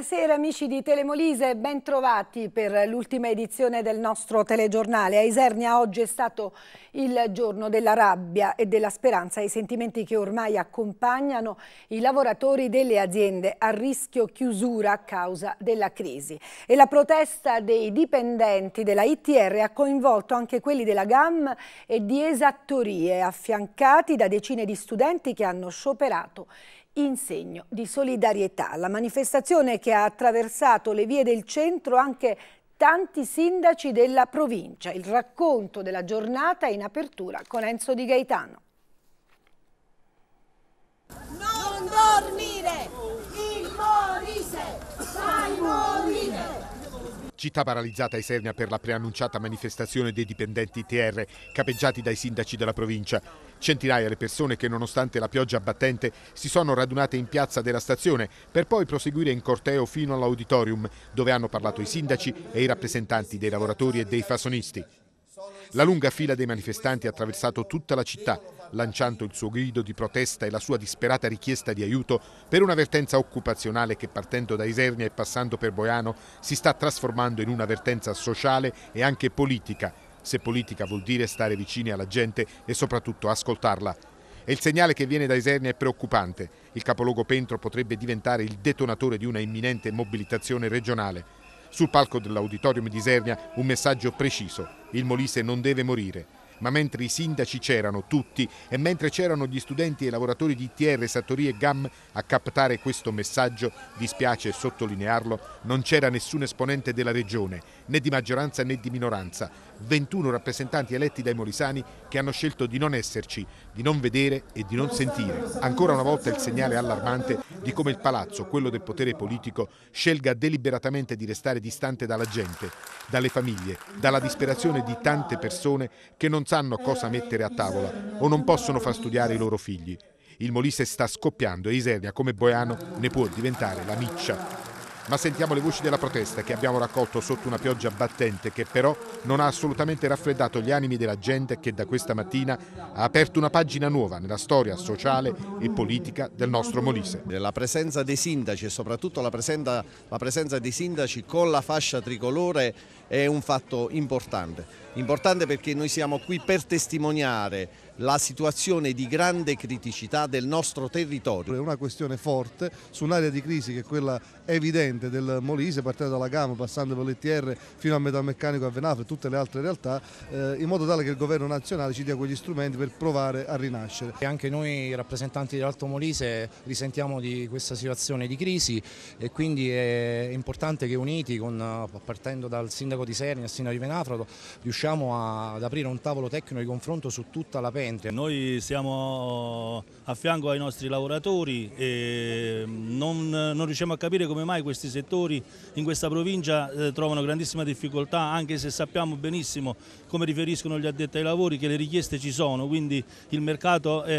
Buonasera amici di Telemolise, bentrovati per l'ultima edizione del nostro telegiornale. A Isernia oggi è stato il giorno della rabbia e della speranza, i sentimenti che ormai accompagnano i lavoratori delle aziende a rischio chiusura a causa della crisi. E la protesta dei dipendenti della ITR ha coinvolto anche quelli della GAM e di esattorie, affiancati da decine di studenti che hanno scioperato in segno di solidarietà. La manifestazione che ha attraversato le vie del centro anche tanti sindaci della provincia. Il racconto della giornata in apertura con Enzo Di Gaetano. Non dormire! Il Molise! Fai morire! Città paralizzata a Isernia per la preannunciata manifestazione dei dipendenti TR capeggiati dai sindaci della provincia. Centinaia le persone che nonostante la pioggia abbattente si sono radunate in piazza della stazione per poi proseguire in corteo fino all'auditorium dove hanno parlato i sindaci e i rappresentanti dei lavoratori e dei fasonisti. La lunga fila dei manifestanti ha attraversato tutta la città lanciando il suo grido di protesta e la sua disperata richiesta di aiuto per una vertenza occupazionale che partendo da Isernia e passando per Boiano si sta trasformando in una vertenza sociale e anche politica, se politica vuol dire stare vicini alla gente e soprattutto ascoltarla. E il segnale che viene da Isernia è preoccupante. Il capoluogo Pentro potrebbe diventare il detonatore di una imminente mobilitazione regionale. Sul palco dell'auditorium di Isernia un messaggio preciso. Il Molise non deve morire ma mentre i sindaci c'erano tutti e mentre c'erano gli studenti e i lavoratori di ITR, Satori e GAM a captare questo messaggio, dispiace sottolinearlo, non c'era nessun esponente della regione, né di maggioranza né di minoranza, 21 rappresentanti eletti dai molisani che hanno scelto di non esserci, di non vedere e di non sentire. Ancora una volta il segnale allarmante di come il palazzo, quello del potere politico, scelga deliberatamente di restare distante dalla gente, dalle famiglie, dalla disperazione di tante persone che non sanno cosa mettere a tavola o non possono far studiare i loro figli. Il Molise sta scoppiando e Isernia, come Boiano, ne può diventare la miccia. Ma sentiamo le voci della protesta che abbiamo raccolto sotto una pioggia battente che però non ha assolutamente raffreddato gli animi della gente che da questa mattina ha aperto una pagina nuova nella storia sociale e politica del nostro Molise. La presenza dei sindaci e soprattutto la presenza, la presenza dei sindaci con la fascia tricolore è un fatto importante. Importante perché noi siamo qui per testimoniare la situazione di grande criticità del nostro territorio. È una questione forte su un'area di crisi che è quella evidente del Molise, partendo dalla Gama, passando per l'ETR fino a Metalmeccanico, a Venafre e tutte le altre realtà, eh, in modo tale che il governo nazionale ci dia quegli strumenti per provare a rinascere. E anche noi rappresentanti dell'Alto Molise risentiamo di questa situazione di crisi e quindi è importante che uniti, con, eh, partendo dal sindaco sindaco di Serni, al sindaco di Venafrodo, riusciamo ad aprire un tavolo tecnico di confronto su tutta la pentria. Noi siamo a fianco ai nostri lavoratori e non, non riusciamo a capire come mai questi settori in questa provincia eh, trovano grandissima difficoltà, anche se sappiamo benissimo, come riferiscono gli addetti ai lavori, che le richieste ci sono, quindi il mercato eh,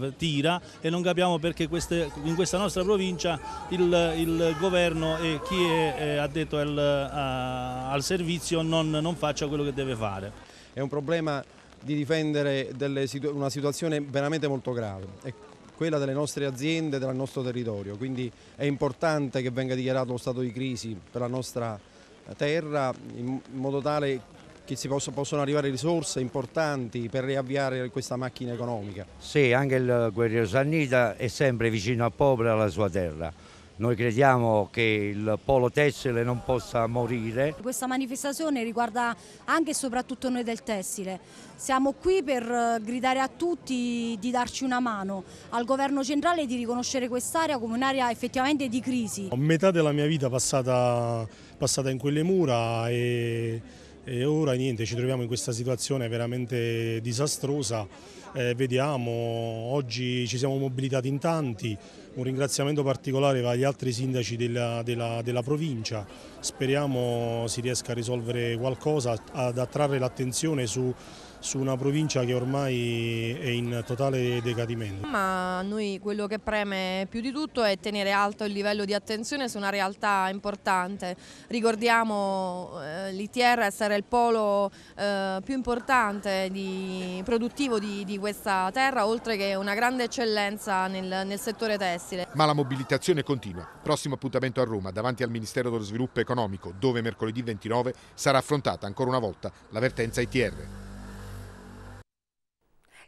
eh, tira e non capiamo perché queste, in questa nostra provincia il, il governo e chi è addetto al, a, al al servizio non, non faccia quello che deve fare. È un problema di difendere situ una situazione veramente molto grave, è quella delle nostre aziende, del nostro territorio, quindi è importante che venga dichiarato lo stato di crisi per la nostra eh, terra in modo tale che si poss possono arrivare risorse importanti per riavviare questa macchina economica. Sì, anche il guerriero Sannita è sempre vicino al popolo e alla sua terra. Noi crediamo che il polo tessile non possa morire. Questa manifestazione riguarda anche e soprattutto noi del tessile. Siamo qui per eh, gridare a tutti di darci una mano, al governo centrale di riconoscere quest'area come un'area effettivamente di crisi. Ho metà della mia vita passata, passata in quelle mura e e ora niente, ci troviamo in questa situazione veramente disastrosa, eh, vediamo, oggi ci siamo mobilitati in tanti, un ringraziamento particolare va agli altri sindaci della, della, della provincia, speriamo si riesca a risolvere qualcosa, ad attrarre l'attenzione su su una provincia che ormai è in totale decadimento. Ma a noi quello che preme più di tutto è tenere alto il livello di attenzione su una realtà importante. Ricordiamo eh, l'ITR essere il polo eh, più importante di, produttivo di, di, questa terra, oltre che una grande eccellenza nel, nel settore tessile. Ma la mobilitazione continua. Prossimo appuntamento a Roma, davanti al Ministero dello Sviluppo Economico, dove mercoledì 29 sarà affrontata ancora una volta l'avvertenza ITR.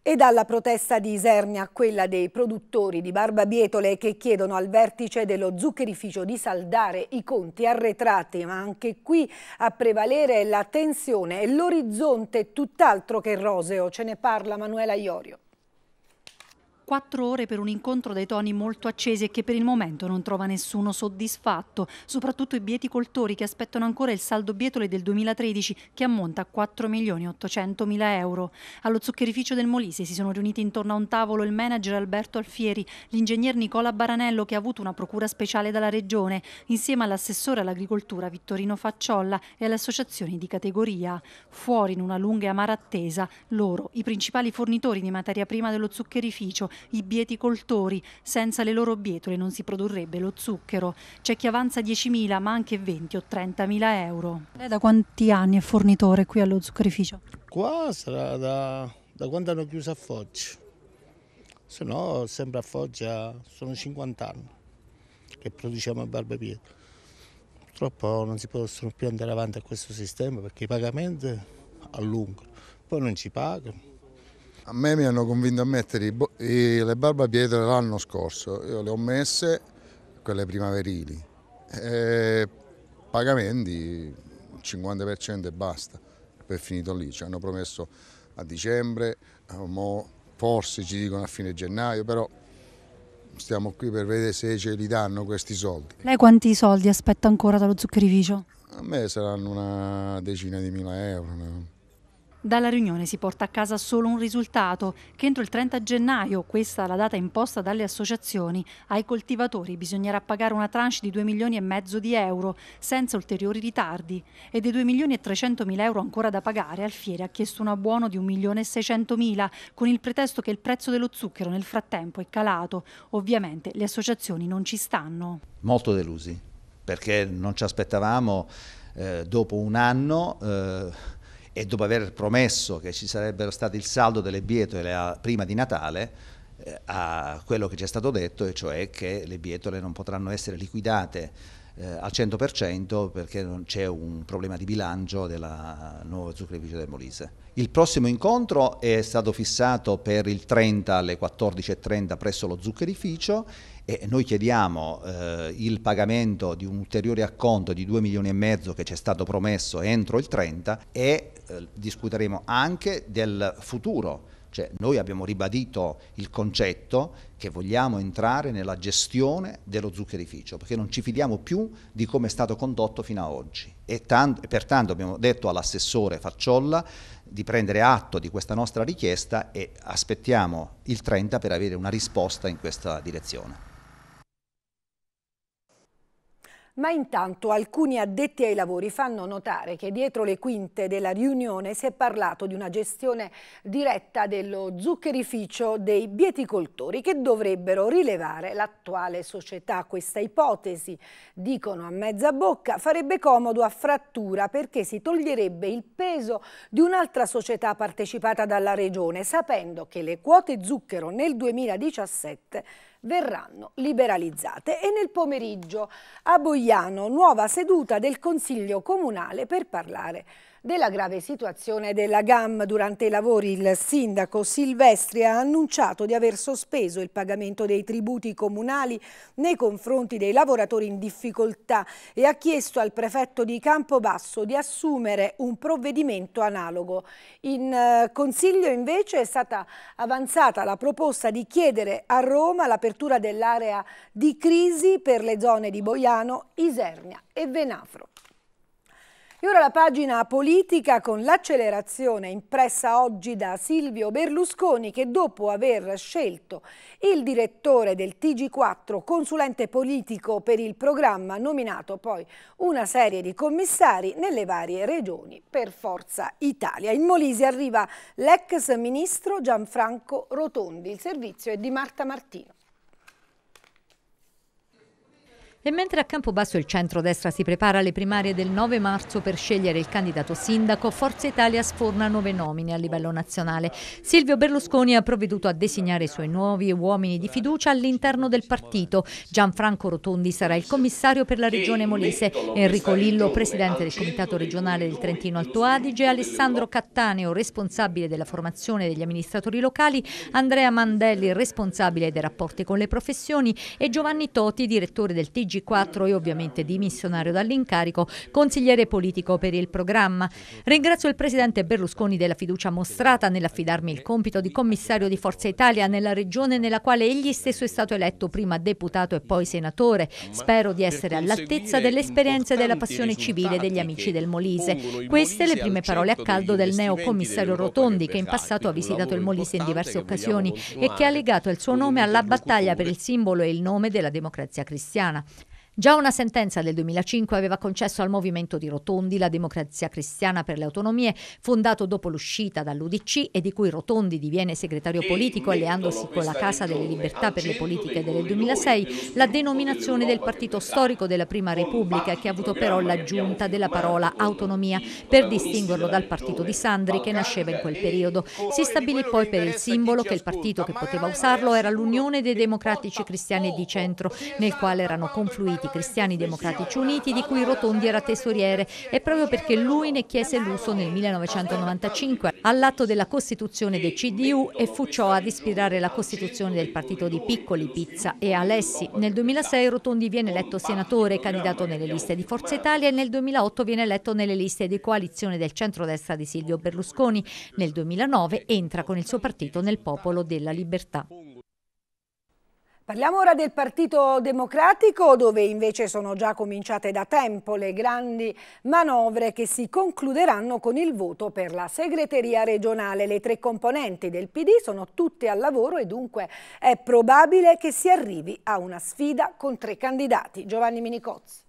E dalla protesta di Isernia a quella dei produttori di barbabietole che chiedono al vertice dello zuccherificio di saldare i conti arretrati, ma anche qui a prevalere la tensione e l'orizzonte tutt'altro che roseo. Ce ne parla Manuela Iorio quattro ore per un incontro dai toni molto accesi e che per il momento non trova nessuno soddisfatto, soprattutto i bieticoltori che aspettano ancora il saldo bietole del 2013 che ammonta a 4 milioni 800 mila euro. Allo zuccherificio del Molise si sono riuniti intorno a un tavolo il manager Alberto Alfieri, l'ingegner Nicola Baranello che ha avuto una procura speciale dalla Regione, insieme all'assessore all'agricoltura Vittorino Facciolla e alle associazioni di categoria. Fuori in una lunga e amara attesa, loro, i principali fornitori di materia prima dello zuccherificio, i bieticoltori. Senza le loro bietole non si produrrebbe lo zucchero. C'è chi avanza 10.000 ma anche 20 o 30.000 euro. Lei da quanti anni è fornitore qui allo zuccherificio? Qua sarà da, da quando hanno chiuso a Foggia. Se no, sempre a Foggia sono 50 anni che produciamo il barbabietole purtroppo non si possono più andare avanti a questo sistema perché i pagamenti a lungo, poi non ci pagano. A me mi hanno convinto a mettere i, i, le barbapietre l'anno scorso, io le ho messe, quelle primaverili, e pagamenti 50% e basta, poi è finito lì, ci hanno promesso a dicembre, eh, forse ci dicono a fine gennaio, però stiamo qui per vedere se ce li danno questi soldi. Lei quanti soldi aspetta ancora dallo zuccherificio? A me saranno una decina di mila euro. No? Dalla riunione si porta a casa solo un risultato, che entro il 30 gennaio, questa la data imposta dalle associazioni, ai coltivatori bisognerà pagare una tranche di 2 milioni e mezzo di euro, senza ulteriori ritardi, e dei 2 milioni e 300 mila euro ancora da pagare Alfieri ha chiesto un abbuono di 1 milione e 600 mila, con il pretesto che il prezzo dello zucchero nel frattempo è calato. Ovviamente le associazioni non ci stanno. Molto delusi, perché non ci aspettavamo eh, dopo un anno... Eh e dopo aver promesso che ci sarebbero stati il saldo delle bietole prima di Natale, eh, a quello che ci è stato detto, e cioè che le bietole non potranno essere liquidate eh, al 100% perché non c'è un problema di bilancio della nuova zuccherificio del Molise. Il prossimo incontro è stato fissato per il 30 alle 14.30 presso lo zuccherificio e noi chiediamo eh, il pagamento di un ulteriore acconto di 2 milioni e mezzo che ci è stato promesso entro il 30 e eh, discuteremo anche del futuro. Cioè, noi abbiamo ribadito il concetto che vogliamo entrare nella gestione dello zuccherificio, perché non ci fidiamo più di come è stato condotto fino ad oggi. E tanto, pertanto abbiamo detto all'assessore Facciolla di prendere atto di questa nostra richiesta e aspettiamo il 30 per avere una risposta in questa direzione. Ma intanto alcuni addetti ai lavori fanno notare che dietro le quinte della riunione si è parlato di una gestione diretta dello zuccherificio dei bieticoltori che dovrebbero rilevare l'attuale società. Questa ipotesi, dicono a mezza bocca, farebbe comodo a frattura perché si toglierebbe il peso di un'altra società partecipata dalla Regione, sapendo che le quote zucchero nel 2017 verranno liberalizzate. E nel pomeriggio a Boiano nuova seduta del Consiglio Comunale per parlare della grave situazione della GAM durante i lavori il sindaco Silvestri ha annunciato di aver sospeso il pagamento dei tributi comunali nei confronti dei lavoratori in difficoltà e ha chiesto al prefetto di Campobasso di assumere un provvedimento analogo. In eh, consiglio invece è stata avanzata la proposta di chiedere a Roma l'apertura dell'area di crisi per le zone di Boiano, Isernia e Venafro. E ora la pagina politica con l'accelerazione impressa oggi da Silvio Berlusconi che dopo aver scelto il direttore del TG4 consulente politico per il programma ha nominato poi una serie di commissari nelle varie regioni per Forza Italia. In Molise arriva l'ex ministro Gianfranco Rotondi, il servizio è di Marta Martino. E mentre a Campobasso il centro-destra si prepara alle primarie del 9 marzo per scegliere il candidato sindaco, Forza Italia sforna nuove nomine a livello nazionale. Silvio Berlusconi ha provveduto a designare i suoi nuovi uomini di fiducia all'interno del partito. Gianfranco Rotondi sarà il commissario per la regione Molise, Enrico Lillo presidente del comitato regionale del Trentino Alto Adige, Alessandro Cattaneo responsabile della formazione degli amministratori locali, Andrea Mandelli responsabile dei rapporti con le professioni e Giovanni Toti direttore del TG TG4 e ovviamente dimissionario dall'incarico, consigliere politico per il programma. Ringrazio il Presidente Berlusconi della fiducia mostrata nell'affidarmi il compito di commissario di Forza Italia nella regione nella quale egli stesso è stato eletto prima deputato e poi senatore. Spero di essere all'altezza dell'esperienza e della passione civile degli amici del Molise. Queste le prime parole a caldo del neo commissario Rotondi che in passato ha visitato il Molise in diverse occasioni e che ha legato il suo nome alla battaglia per il simbolo e il nome della democrazia cristiana. Già una sentenza del 2005 aveva concesso al movimento di Rotondi la democrazia cristiana per le autonomie, fondato dopo l'uscita dall'UDC e di cui Rotondi diviene segretario politico alleandosi con la Casa delle Libertà per le politiche del 2006, la denominazione del partito storico della Prima Repubblica che ha avuto però l'aggiunta della parola autonomia per distinguerlo dal partito di Sandri che nasceva in quel periodo. Si stabilì poi per il simbolo che il partito che poteva usarlo era l'Unione dei Democratici Cristiani di Centro, nel esatto, quale erano confluiti Cristiani Democratici Uniti, di cui Rotondi era tesoriere, e proprio perché lui ne chiese l'uso nel 1995 all'atto della costituzione del CDU e fu ciò ad ispirare la costituzione del partito di Piccoli, Pizza e Alessi. Nel 2006 Rotondi viene eletto senatore, candidato nelle liste di Forza Italia e nel 2008 viene eletto nelle liste di coalizione del centrodestra di Silvio Berlusconi. Nel 2009 entra con il suo partito nel Popolo della Libertà. Parliamo ora del Partito Democratico dove invece sono già cominciate da tempo le grandi manovre che si concluderanno con il voto per la segreteria regionale. Le tre componenti del PD sono tutte al lavoro e dunque è probabile che si arrivi a una sfida con tre candidati. Giovanni Minicozzi.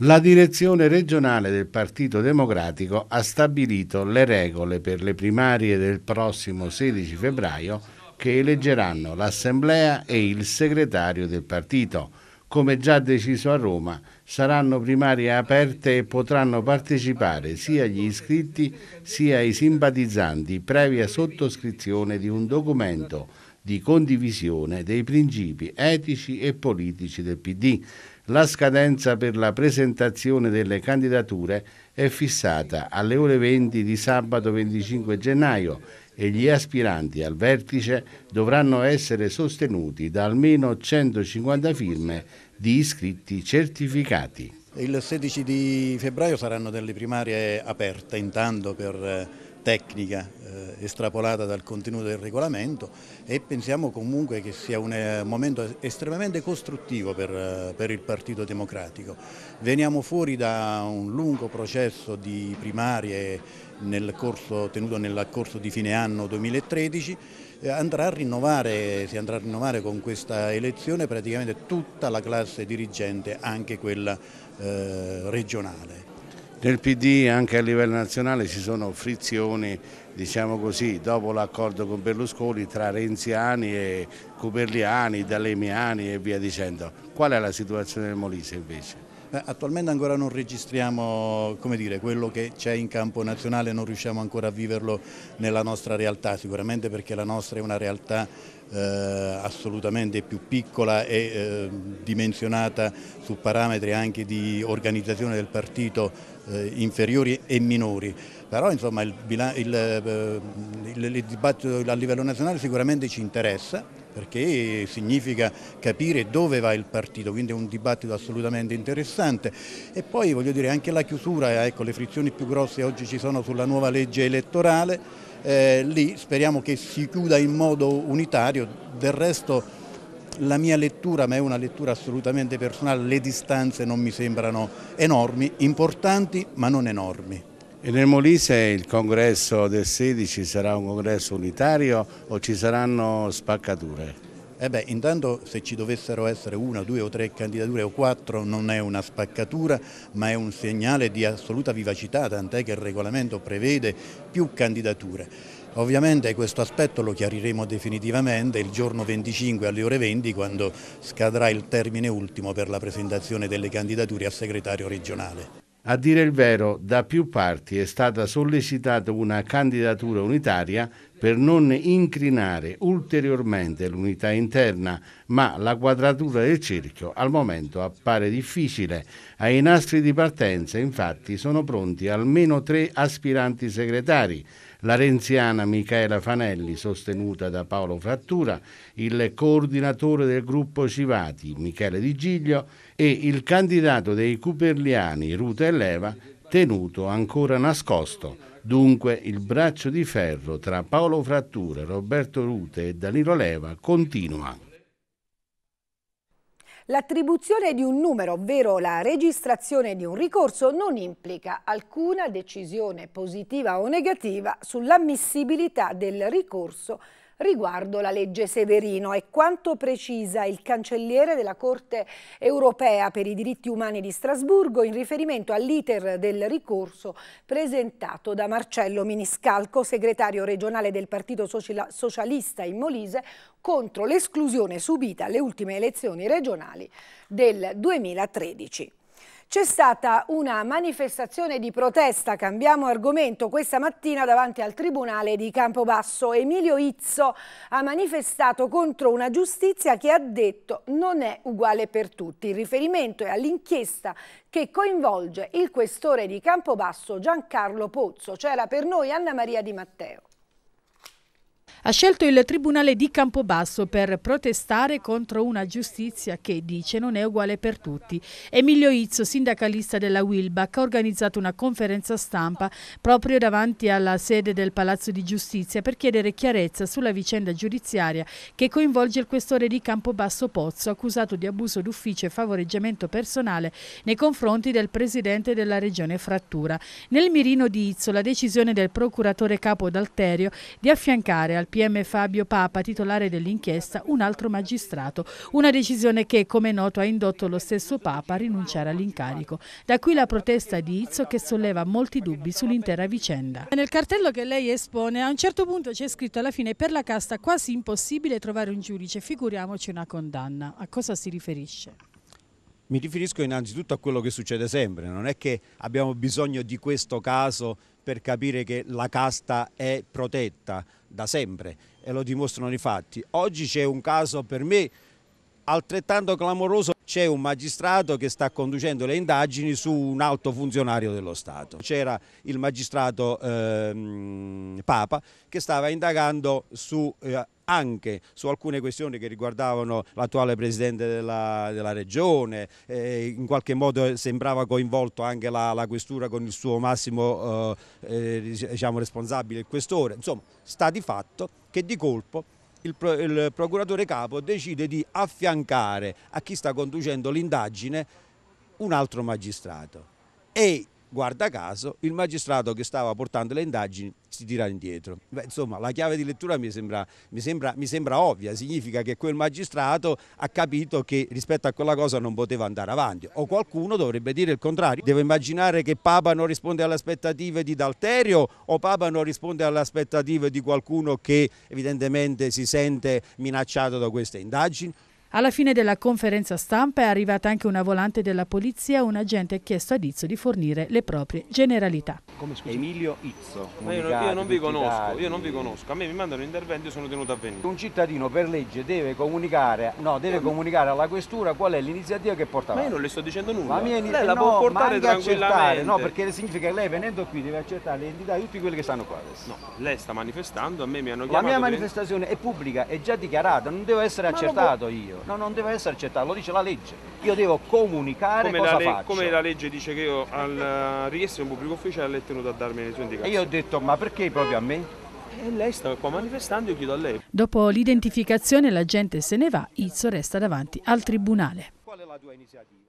La direzione regionale del Partito Democratico ha stabilito le regole per le primarie del prossimo 16 febbraio che eleggeranno l'assemblea e il segretario del partito. Come già deciso a Roma, saranno primarie aperte e potranno partecipare sia gli iscritti sia i simpatizzanti previa sottoscrizione di un documento di condivisione dei principi etici e politici del PD. La scadenza per la presentazione delle candidature è fissata alle ore 20 di sabato 25 gennaio e gli aspiranti al vertice dovranno essere sostenuti da almeno 150 firme di iscritti certificati. Il 16 di febbraio saranno delle primarie aperte intanto per eh, tecnica eh, estrapolata dal contenuto del regolamento e pensiamo comunque che sia un eh, momento estremamente costruttivo per, eh, per, il Partito Democratico. Veniamo fuori da un lungo processo di primarie nel corso, tenuto nel corso di fine anno 2013, eh, andrà rinnovare, si andrà a rinnovare con questa elezione praticamente tutta la classe dirigente, anche quella eh, regionale. Nel PD anche a livello nazionale ci sono frizioni, diciamo così, dopo l'accordo con Berlusconi tra renziani e cuperliani, dalemiani e via dicendo. Qual è la situazione del Molise invece? Eh, attualmente ancora non registriamo dire, quello che c'è in campo nazionale, non riusciamo ancora a viverlo nella nostra realtà, sicuramente perché la nostra è una realtà eh, assolutamente più piccola e eh, dimensionata su parametri anche di organizzazione del partito eh, inferiori e minori. Però insomma, il, il, eh, il, il dibattito a livello nazionale sicuramente ci interessa, perché significa capire dove va il partito, quindi è un dibattito assolutamente interessante. E poi voglio dire anche la chiusura, ecco, le frizioni più grosse oggi ci sono sulla nuova legge elettorale, eh, lì speriamo che si chiuda in modo unitario, del resto la mia lettura, ma è una lettura assolutamente personale, le distanze non mi sembrano enormi, importanti ma non enormi nel Molise il congresso del 16 sarà un congresso unitario o ci saranno spaccature? Eh beh, intanto se ci dovessero essere una, due o tre candidature o quattro non è una spaccatura ma è un segnale di assoluta vivacità, tant'è che il regolamento prevede più candidature. Ovviamente questo aspetto lo chiariremo definitivamente il giorno 25 alle ore 20 quando scadrà il termine ultimo per la presentazione delle candidature a segretario regionale. A dire il vero, da più parti è stata sollecitata una candidatura unitaria per non incrinare ulteriormente l'unità interna, ma la quadratura del cerchio al momento appare difficile. Ai nastri di partenza infatti sono pronti almeno tre aspiranti segretari, la renziana Michaela Fanelli, sostenuta da Paolo Frattura, il coordinatore del gruppo Civati, Michele Di Giglio, e il candidato dei Cuperliani, Ruta e Leva, tenuto ancora nascosto. Dunque il braccio di ferro tra Paolo Frattura, Roberto Rute e Danilo Leva continua. L'attribuzione di un numero, ovvero la registrazione di un ricorso, non implica alcuna decisione positiva o negativa sull'ammissibilità del ricorso riguardo la legge Severino. e quanto precisa il cancelliere della Corte europea per i diritti umani di Strasburgo in riferimento all'iter del ricorso presentato da Marcello Miniscalco, segretario regionale del Partito Socialista in Molise, contro l'esclusione subita alle ultime elezioni regionali del 2013. C'è stata una manifestazione di protesta, cambiamo argomento, questa mattina davanti al Tribunale di Campobasso. Emilio Izzo ha manifestato contro una giustizia che ha detto non è uguale per tutti. Il riferimento è all'inchiesta che coinvolge il questore di Campobasso Giancarlo Pozzo. C'era per noi Anna Maria Di Matteo ha scelto il Tribunale di Campobasso per protestare contro una giustizia che, dice, non è uguale per tutti. Emilio Izzo, sindacalista della Wilbac, ha organizzato una conferenza stampa proprio davanti alla sede del Palazzo di Giustizia per chiedere chiarezza sulla vicenda giudiziaria che coinvolge il questore di Campobasso Pozzo, accusato di abuso d'ufficio e favoreggiamento personale nei confronti del presidente della regione Frattura. Nel mirino di Izzo la decisione del procuratore capo d'Alterio di affiancare al PM Fabio Papa, titolare dell'inchiesta, un altro magistrato. Una decisione che, come noto, ha indotto lo stesso Papa a rinunciare all'incarico. Da qui la protesta di Izzo che solleva molti dubbi sull'intera vicenda. Nel cartello che lei espone, a un certo punto c'è scritto alla fine per la casta quasi impossibile trovare un giudice, figuriamoci una condanna. A cosa si riferisce? Mi riferisco innanzitutto a quello che succede sempre, non è che abbiamo bisogno di questo caso per capire che la casta è protetta, da sempre e lo dimostrano i fatti. Oggi c'è un caso per me altrettanto clamoroso c'è un magistrato che sta conducendo le indagini su un alto funzionario dello Stato. C'era il magistrato eh, Papa che stava indagando su, eh, anche su alcune questioni che riguardavano l'attuale presidente della, della regione, eh, in qualche modo sembrava coinvolto anche la, la questura con il suo massimo eh, eh, diciamo responsabile, il questore. Insomma, sta di fatto che di colpo il, pro, il procuratore capo decide di affiancare a chi sta conducendo l'indagine un altro magistrato e guarda caso, il magistrato che stava portando le indagini si tira indietro. Beh, insomma, la chiave di lettura mi sembra, mi, sembra, mi sembra, ovvia, significa che quel magistrato ha capito che rispetto a quella cosa non poteva andare avanti o qualcuno dovrebbe dire il contrario. Devo immaginare che Papa non risponde alle aspettative di D'Alterio o Papa non risponde alle aspettative di qualcuno che evidentemente si sente minacciato da queste indagini? Alla fine della conferenza stampa è arrivata anche una volante della polizia, un agente ha chiesto a Dizzo di fornire le proprie generalità. Come, Emilio Izzo. Ma io, io, non vi conosco, io non vi conosco, a me mi mandano intervento e sono tenuto a venire. Un cittadino per legge deve comunicare, no, deve comunicare alla questura qual è l'iniziativa che porta avanti. Ma io non le sto dicendo nulla, ma lei la no, può portare tranquillamente. no, perché significa che lei venendo qui deve accertare l'identità di tutti quelli che stanno qua adesso. No, lei sta manifestando, a me mi hanno chiamato. La mia manifestazione per... è pubblica, è già dichiarata, non devo essere ma accertato io io. No, non deve essere accettato, lo dice la legge. Io devo comunicare come cosa faccio. Come la legge dice che io al eh, richiesta di un pubblico ufficiale è tenuto a darmi le sue indicazioni. E io ho detto, ma perché proprio a me? E lei sta qua manifestando, io chiedo a lei. Dopo l'identificazione la gente se ne va, Izzo resta davanti al tribunale. Qual è la tua iniziativa?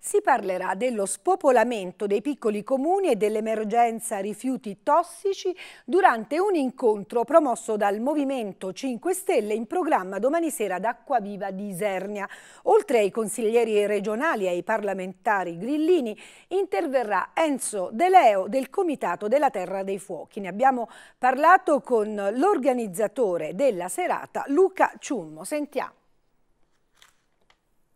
si parlerà dello spopolamento dei piccoli comuni e dell'emergenza rifiuti tossici durante un incontro promosso dal Movimento 5 Stelle in programma domani sera ad Acquaviva di Isernia. Oltre ai consiglieri regionali e ai parlamentari grillini interverrà Enzo De Leo del Comitato della Terra dei Fuochi. Ne abbiamo parlato con l'organizzatore della serata Luca Ciummo. Sentiamo.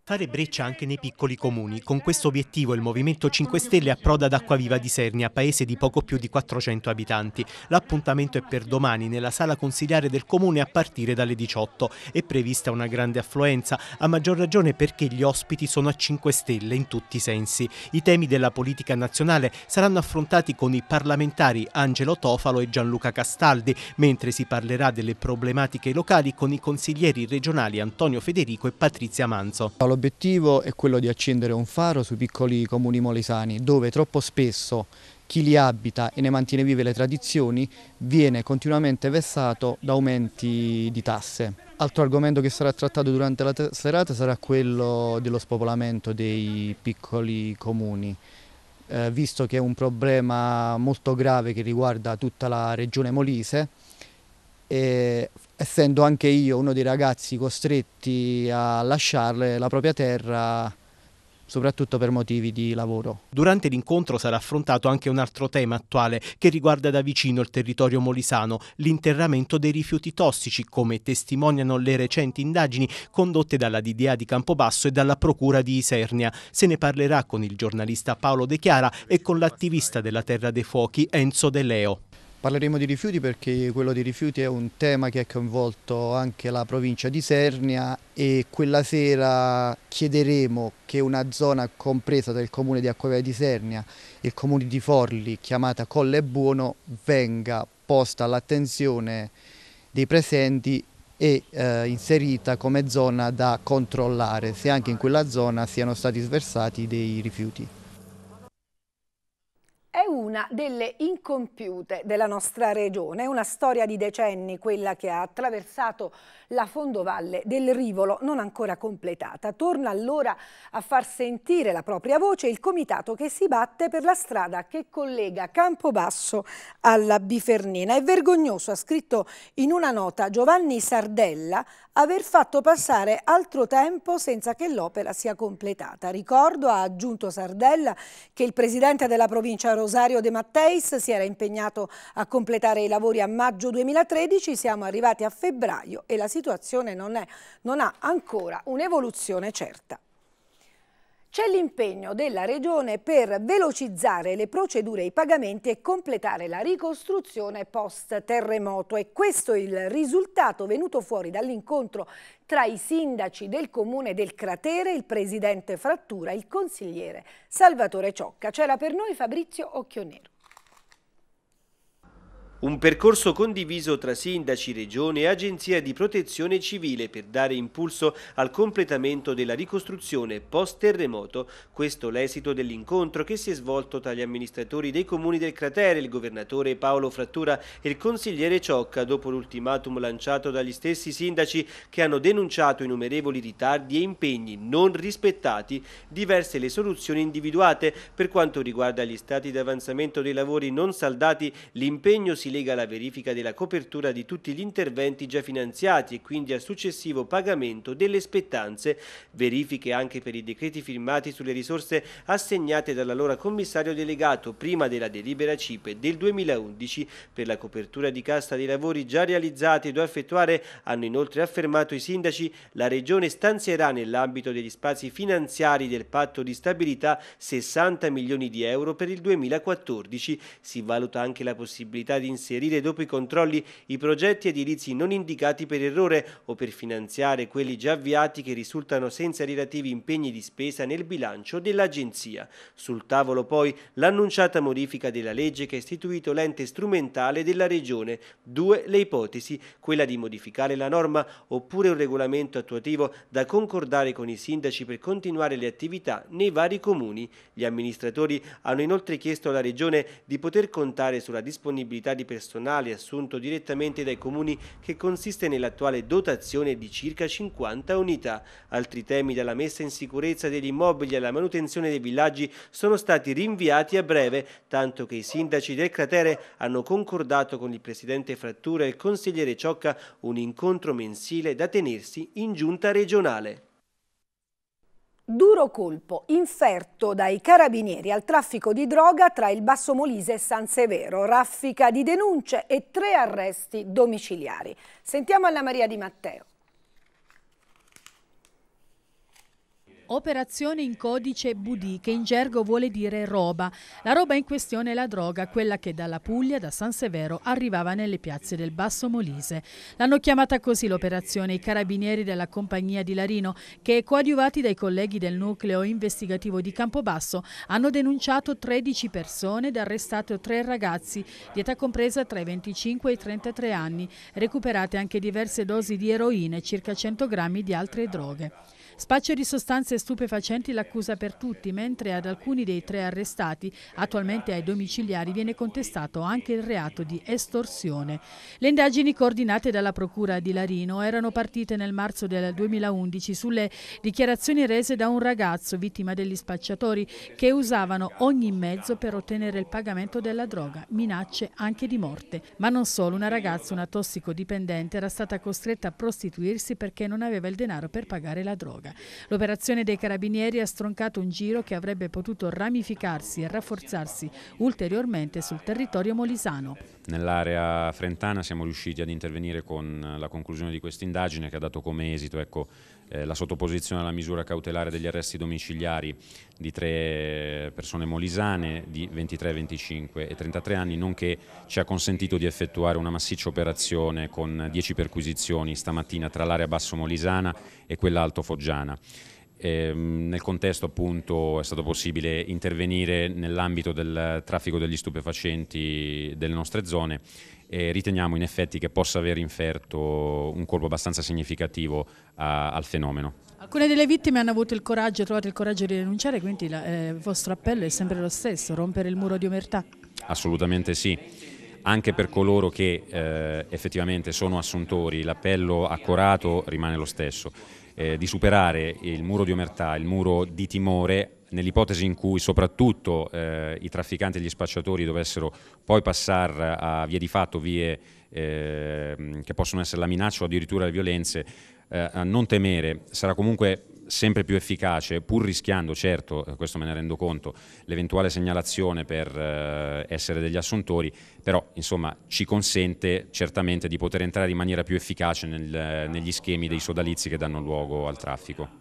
Fare breccia anche nei piccoli comuni. Con questo obiettivo il Movimento 5 Stelle approda ad Acquaviva di Sernia, paese di poco più di 400 abitanti. L'appuntamento è per domani nella sala consigliare del comune a partire dalle 18. È prevista una grande affluenza, a maggior ragione perché gli ospiti sono a 5 Stelle in tutti i sensi. I temi della politica nazionale saranno affrontati con i parlamentari Angelo Tofalo e Gianluca Castaldi, mentre si parlerà delle problematiche locali con i consiglieri regionali Antonio Federico e Patrizia Manzo l'obiettivo è quello di accendere un faro sui piccoli comuni molisani dove troppo spesso chi li abita e ne mantiene vive le tradizioni viene continuamente vessato da aumenti di tasse. Altro argomento che sarà trattato durante la serata sarà quello dello spopolamento dei piccoli comuni, eh, visto che è un problema molto grave che riguarda tutta la regione Molise. E eh, essendo anche io uno dei ragazzi costretti a lasciare la propria terra soprattutto per motivi di lavoro. Durante l'incontro sarà affrontato anche un altro tema attuale che riguarda da vicino il territorio molisano, l'interramento dei rifiuti tossici, come testimoniano le recenti indagini condotte dalla DDA di Campobasso e dalla Procura di Isernia. Se ne parlerà con il giornalista Paolo De Chiara e con l'attivista della Terra dei Fuochi Enzo De Leo. Parleremo di rifiuti perché quello dei rifiuti è un tema che ha coinvolto anche la provincia di Sernia e quella sera chiederemo che una zona compresa dal comune di Acquavia di Sernia e il comune di Forli chiamata Colle Buono venga posta all'attenzione dei presenti e eh, inserita come zona da controllare se anche in quella zona siano stati sversati dei rifiuti. È una delle incompiute della nostra regione, è una storia di decenni quella che ha attraversato la fondovalle del Rivolo, non ancora completata. Torna allora a far sentire la propria voce il comitato che si batte per la strada che collega Campobasso alla Bifernina. È vergognoso, ha scritto in una nota Giovanni Sardella, aver fatto passare altro tempo senza che l'opera sia completata. Ricordo, ha aggiunto Sardella, che il presidente della provincia Rosario De Matteis si era impegnato a completare i lavori a maggio 2013, siamo arrivati a febbraio e la situazione situazione non, è, non ha ancora un'evoluzione certa. C'è l'impegno della Regione per velocizzare le procedure e i pagamenti e completare la ricostruzione post-terremoto. E questo è il risultato venuto fuori dall'incontro tra i sindaci del comune del cratere, il presidente Frattura e il consigliere Salvatore Ciocca. C'era per noi Fabrizio Occhionero. Un percorso condiviso tra sindaci, regione e agenzia di protezione civile per dare impulso al completamento della ricostruzione post-terremoto. Questo l'esito dell'incontro che si è svolto tra gli amministratori dei comuni del cratere, il governatore Paolo Frattura e il consigliere Ciocca dopo l'ultimatum lanciato dagli stessi sindaci che hanno denunciato innumerevoli ritardi e impegni non rispettati, diverse le soluzioni individuate per quanto riguarda gli stati di avanzamento dei lavori non saldati, l'impegno si lega alla verifica della copertura di tutti gli interventi già finanziati e quindi al successivo pagamento delle spettanze, verifiche anche per i decreti firmati sulle risorse assegnate dall'allora commissario delegato prima della delibera CIPE del 2011 per la copertura di cassa dei lavori già realizzati e da effettuare, hanno inoltre affermato i sindaci, la Regione stanzierà nell'ambito degli spazi finanziari del patto di stabilità 60 milioni di euro per il 2014. Si valuta anche la possibilità di inserire inserire dopo i controlli i progetti edilizi non indicati per errore o per finanziare quelli già avviati che risultano senza relativi impegni di spesa nel bilancio dell'Agenzia. Sul tavolo poi l'annunciata modifica della legge che ha istituito l'ente strumentale della Regione. Due le ipotesi, quella di modificare la norma oppure un regolamento attuativo da concordare con i sindaci per continuare le attività nei vari comuni. Gli amministratori hanno inoltre chiesto alla Regione di poter contare sulla disponibilità di personale assunto direttamente dai comuni che consiste nell'attuale dotazione di circa 50 unità. Altri temi dalla messa in sicurezza degli immobili alla manutenzione dei villaggi sono stati rinviati a breve, tanto che i sindaci del cratere hanno concordato con il presidente Frattura e il consigliere Ciocca un incontro mensile da tenersi in giunta regionale. Duro colpo inferto dai carabinieri al traffico di droga tra il Basso Molise e San Severo, raffica di denunce e tre arresti domiciliari. Sentiamo Anna Maria Di Matteo. Operazione in codice budì, che in gergo vuole dire roba. La roba in questione è la droga, quella che dalla Puglia, da San Severo, arrivava nelle piazze del Basso Molise. L'hanno chiamata così l'operazione i carabinieri della compagnia di Larino, che coadiuvati dai colleghi del nucleo investigativo di Campobasso hanno denunciato 13 persone ed arrestato 3 ragazzi di età compresa tra i 25 e i 33 anni, recuperate anche diverse dosi di eroina e circa 100 grammi di altre droghe. Spaccio di sostanze stupefacenti l'accusa per tutti, mentre ad alcuni dei tre arrestati, attualmente ai domiciliari, viene contestato anche il reato di estorsione. Le indagini coordinate dalla Procura di Larino erano partite nel marzo del 2011 sulle dichiarazioni rese da un ragazzo vittima degli spacciatori che usavano ogni mezzo per ottenere il pagamento della droga, minacce anche di morte. Ma non solo, una ragazza, una tossicodipendente, era stata costretta a prostituirsi perché non aveva il denaro per pagare la droga droga. L'operazione dei carabinieri ha stroncato un giro che avrebbe potuto ramificarsi e rafforzarsi ulteriormente sul territorio molisano. Nell'area frentana siamo riusciti ad intervenire con la conclusione di questa indagine che ha dato come esito ecco, eh, la sottoposizione alla misura cautelare degli arresti domiciliari di tre persone molisane di 23, 25 e 33 anni, nonché ci ha consentito di effettuare una massiccia operazione con 10 perquisizioni stamattina tra l'area basso molisana e quella alto foggiana. Eh, nel contesto appunto è stato possibile intervenire nell'ambito del traffico degli stupefacenti delle nostre zone eh, riteniamo in effetti che possa aver inferto un colpo abbastanza significativo a, al fenomeno. Alcune delle vittime hanno avuto il coraggio, trovato il coraggio di denunciare, quindi la, eh, il vostro appello è sempre lo stesso, rompere il muro di omertà. Assolutamente sì. Anche per coloro che eh, effettivamente sono assuntori, l'appello accorato rimane lo stesso. Eh, di superare il muro di omertà, il muro di timore nell'ipotesi in cui soprattutto eh, i trafficanti e gli spacciatori dovessero poi passare a via di fatto vie eh, che possono essere la minaccia o addirittura le violenze, eh, a non temere sarà comunque sempre più efficace, pur rischiando, certo, eh, questo me ne rendo conto, l'eventuale segnalazione per eh, essere degli assuntori, però insomma ci consente certamente di poter entrare in maniera più efficace nel, negli schemi dei sodalizi che danno luogo al traffico.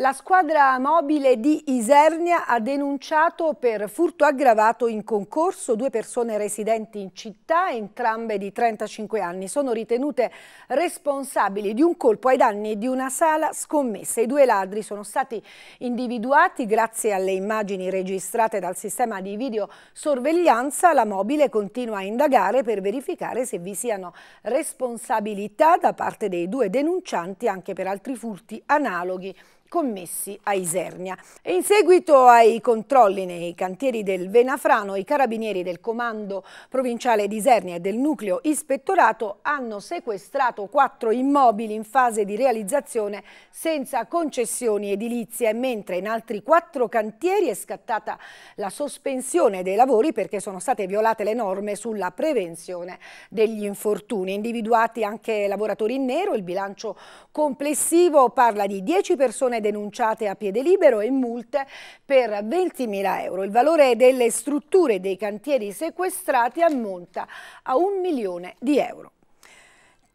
La squadra mobile di Isernia ha denunciato per furto aggravato in concorso due persone residenti in città, entrambe di 35 anni. Sono ritenute responsabili di un colpo ai danni di una sala scommessa. I due ladri sono stati individuati grazie alle immagini registrate dal sistema di videosorveglianza. La mobile continua a indagare per verificare se vi siano responsabilità da parte dei due denuncianti anche per altri furti analoghi commessi a Isernia. E in seguito ai controlli nei cantieri del Venafrano, i carabinieri del comando provinciale di Isernia e del nucleo ispettorato hanno sequestrato quattro immobili in fase di realizzazione senza concessioni edilizie, mentre in altri quattro cantieri è scattata la sospensione dei lavori perché sono state violate le norme sulla prevenzione degli infortuni. Individuati anche lavoratori in nero, il bilancio complessivo parla di 10 persone vittime denunciate a piede libero e multe per 20.000 euro. Il valore delle strutture dei cantieri sequestrati ammonta a un milione di euro.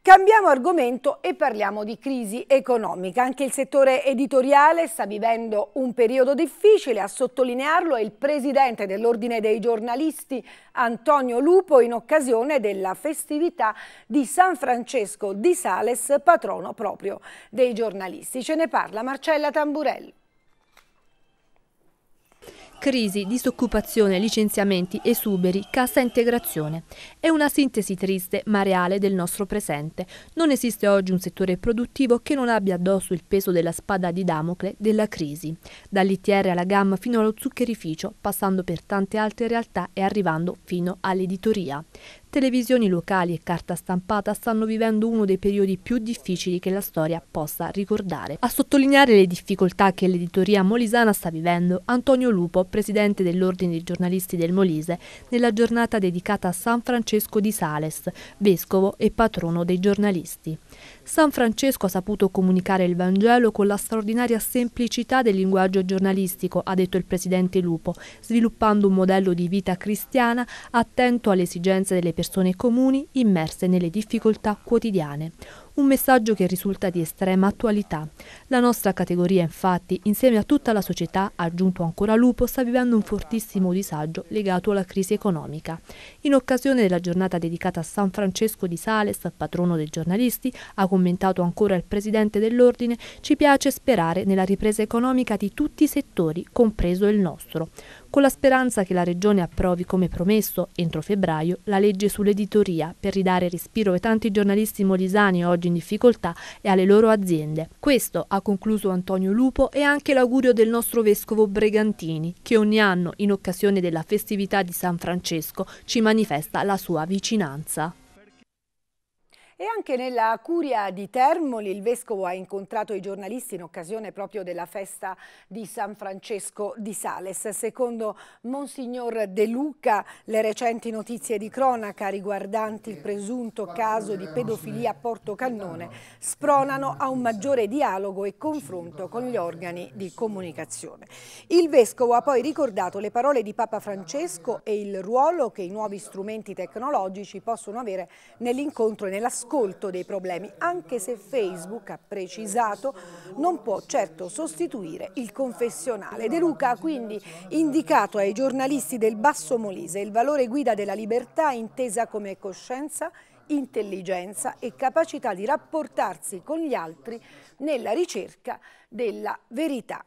Cambiamo argomento e parliamo di crisi economica. Anche il settore editoriale sta vivendo un periodo difficile. A sottolinearlo è il presidente dell'Ordine dei giornalisti Antonio Lupo in occasione della festività di San Francesco di Sales, patrono proprio dei giornalisti. Ce ne parla Marcella Tamburello. Crisi, disoccupazione, licenziamenti, esuberi, cassa integrazione. È una sintesi triste ma reale del nostro presente. Non esiste oggi un settore produttivo che non abbia addosso il peso della spada di Damocle della crisi. Dall'ITR alla gamma fino allo zuccherificio, passando per tante altre realtà e arrivando fino all'editoria televisioni locali e carta stampata stanno vivendo uno dei periodi più difficili che la storia possa ricordare. A sottolineare le difficoltà che l'editoria molisana sta vivendo, Antonio Lupo, presidente dell'Ordine dei giornalisti del Molise, nella giornata dedicata a San Francesco di Sales, vescovo e patrono dei giornalisti. San Francesco ha saputo comunicare il Vangelo con la straordinaria semplicità del linguaggio giornalistico, ha detto il presidente Lupo, sviluppando un modello di vita cristiana attento alle esigenze delle persone comuni immerse nelle difficoltà quotidiane. Un messaggio che risulta di estrema attualità. La nostra categoria, infatti, insieme a tutta la società, aggiunto ancora Lupo, sta vivendo un fortissimo disagio legato alla crisi economica. In occasione della giornata dedicata a San Francesco di Sales, patrono dei giornalisti, ha commentato ancora il presidente dell'Ordine, ci piace sperare nella ripresa economica di tutti i settori, compreso il nostro con la speranza che la Regione approvi come promesso entro febbraio la legge sull'editoria per ridare respiro ai tanti giornalisti molisani oggi in difficoltà e alle loro aziende. Questo ha concluso Antonio Lupo e anche l'augurio del nostro vescovo Bregantini che ogni anno in occasione della festività di San Francesco ci manifesta la sua vicinanza. E anche nella curia di Termoli il Vescovo ha incontrato i giornalisti in occasione proprio della festa di San Francesco di Sales. Secondo Monsignor De Luca le recenti notizie di cronaca riguardanti il presunto caso di pedofilia a Porto Cannone spronano a un maggiore dialogo e confronto con gli organi di comunicazione. Il Vescovo ha poi ricordato le parole di Papa Francesco e il ruolo che i nuovi strumenti tecnologici possono avere nell'incontro e nella storia ascolto dei problemi, anche se Facebook, ha precisato, non può certo sostituire il confessionale. De Luca ha quindi indicato ai giornalisti del Basso Molise il valore guida della libertà intesa come coscienza intelligenza e capacità di rapportarsi con gli altri nella ricerca della verità.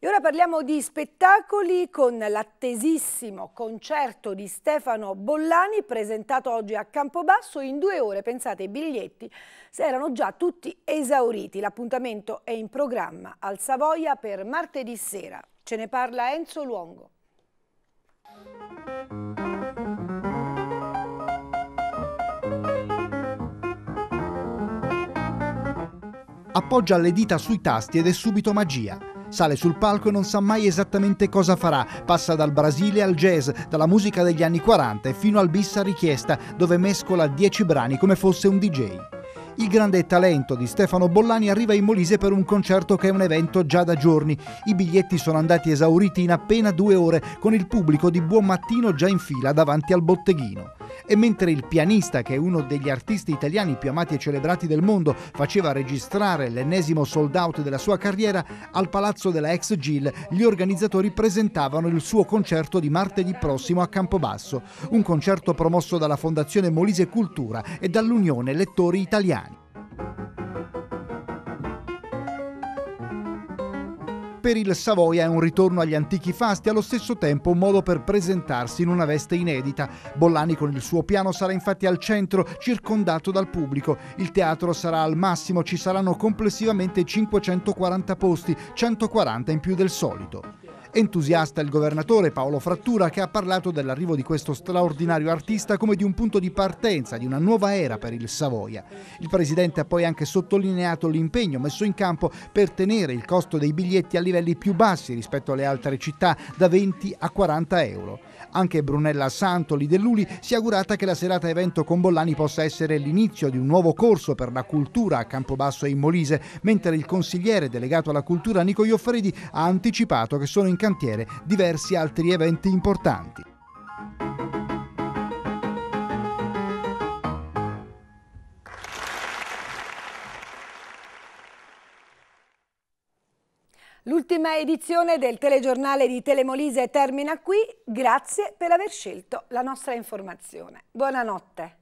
E ora parliamo di spettacoli con l'attesissimo concerto di Stefano Bollani presentato oggi a Campobasso. In due ore, pensate, i biglietti erano già tutti esauriti. L'appuntamento è in programma al Savoia per martedì sera. Ce ne parla Enzo Luongo. Appoggia le dita sui tasti ed è subito magia. Sale sul palco e non sa mai esattamente cosa farà. Passa dal Brasile al jazz, dalla musica degli anni 40 fino al bis a richiesta, dove mescola 10 brani come fosse un DJ. Il grande talento di Stefano Bollani arriva in Molise per un concerto che è un evento già da giorni. I biglietti sono andati esauriti in appena due ore, con il pubblico di buon mattino già in fila davanti al botteghino e mentre il pianista, che è uno degli artisti italiani più amati e celebrati del mondo, faceva registrare l'ennesimo sold out della sua carriera, al palazzo della ex Gil gli organizzatori presentavano il suo concerto di martedì prossimo a Campobasso, un concerto promosso dalla Fondazione Molise Cultura e dall'Unione Lettori Italiani. Per il Savoia è un ritorno agli antichi fasti, allo stesso tempo un modo per presentarsi in una veste inedita. Bollani con il suo piano sarà infatti al centro, circondato dal pubblico. Il teatro sarà al massimo, ci saranno complessivamente 540 posti, 140 in più del solito. Entusiasta il governatore Paolo Frattura che ha parlato dell'arrivo di questo straordinario artista come di un punto di partenza, di una nuova era per il Savoia. Il presidente ha poi anche sottolineato l'impegno messo in campo per tenere il costo dei biglietti a livelli più bassi rispetto alle altre città, da 20 a 40 euro. Anche Brunella Santoli dell'Uli si è augurata che la serata evento con Bollani possa essere l'inizio di un nuovo corso per la cultura a Campobasso e in Molise, mentre il consigliere delegato alla cultura Nico Ioffredi ha anticipato che sono in cantiere diversi altri eventi importanti. L'ultima edizione del telegiornale di Telemolise termina qui. Grazie per aver scelto la nostra informazione. Buonanotte.